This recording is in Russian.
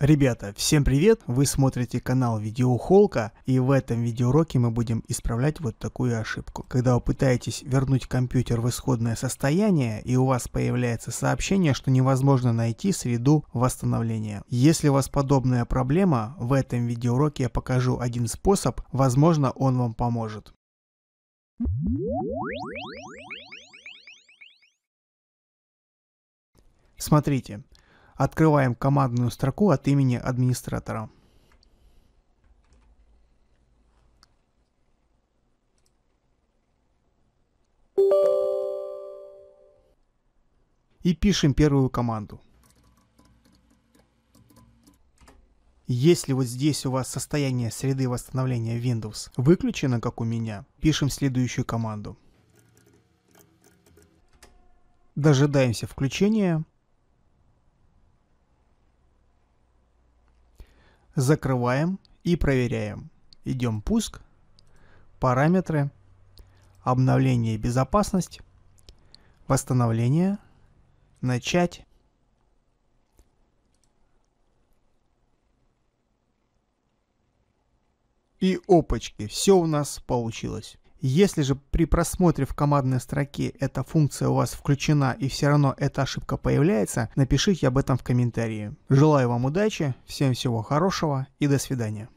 Ребята, всем привет! Вы смотрите канал Видеохолка, и в этом видеоуроке мы будем исправлять вот такую ошибку. Когда вы пытаетесь вернуть компьютер в исходное состояние, и у вас появляется сообщение, что невозможно найти среду восстановления. Если у вас подобная проблема, в этом видеоуроке я покажу один способ, возможно он вам поможет. Смотрите, Открываем командную строку от имени администратора. И пишем первую команду. Если вот здесь у вас состояние среды восстановления Windows выключено, как у меня, пишем следующую команду. Дожидаемся включения Закрываем и проверяем. Идем пуск, параметры, обновление и безопасность, восстановление, начать. И опачки, все у нас получилось. Если же при просмотре в командной строке эта функция у вас включена и все равно эта ошибка появляется, напишите об этом в комментарии. Желаю вам удачи, всем всего хорошего и до свидания.